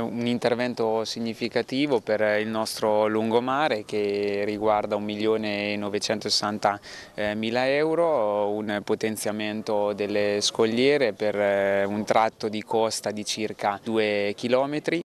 Un intervento significativo per il nostro lungomare che riguarda 1.960.000 eh, euro, un potenziamento delle scogliere per eh, un tratto di costa di circa 2 chilometri.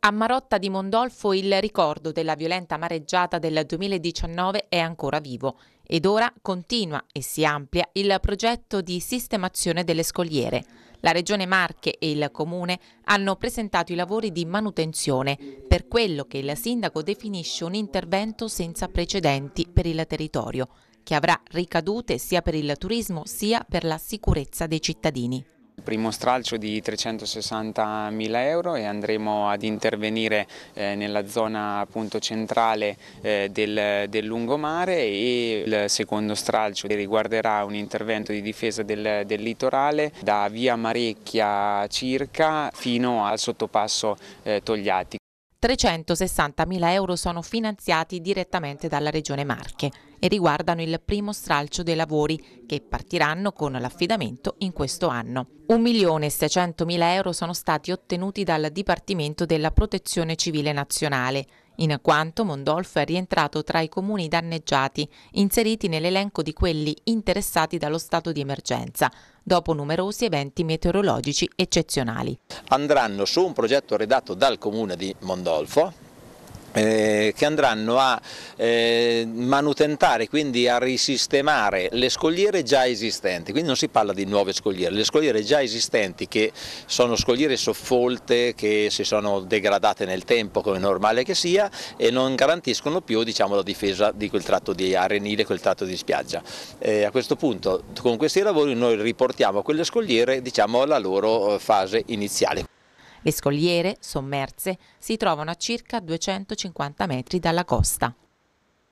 A Marotta di Mondolfo il ricordo della violenta mareggiata del 2019 è ancora vivo ed ora continua e si amplia il progetto di sistemazione delle scogliere. La Regione Marche e il Comune hanno presentato i lavori di manutenzione, per quello che il Sindaco definisce un intervento senza precedenti per il territorio, che avrà ricadute sia per il turismo sia per la sicurezza dei cittadini. Il primo stralcio di 360 mila euro e andremo ad intervenire eh, nella zona appunto, centrale eh, del, del, lungomare e il secondo stralcio riguarderà un intervento di difesa del, del litorale da via Marecchia circa fino al sottopasso eh, Togliatti. 360.000 euro sono finanziati direttamente dalla Regione Marche e riguardano il primo stralcio dei lavori che partiranno con l'affidamento in questo anno. 1.600.000 euro sono stati ottenuti dal Dipartimento della Protezione Civile Nazionale in quanto Mondolfo è rientrato tra i comuni danneggiati, inseriti nell'elenco di quelli interessati dallo stato di emergenza, dopo numerosi eventi meteorologici eccezionali. Andranno su un progetto redatto dal comune di Mondolfo eh, che andranno a eh, manutentare, quindi a risistemare le scogliere già esistenti, quindi non si parla di nuove scogliere, le scogliere già esistenti che sono scogliere soffolte, che si sono degradate nel tempo come normale che sia e non garantiscono più diciamo, la difesa di quel tratto di arenile, quel tratto di spiaggia. Eh, a questo punto con questi lavori noi riportiamo quelle scogliere diciamo, alla loro eh, fase iniziale. Le scogliere, sommerse, si trovano a circa 250 metri dalla costa.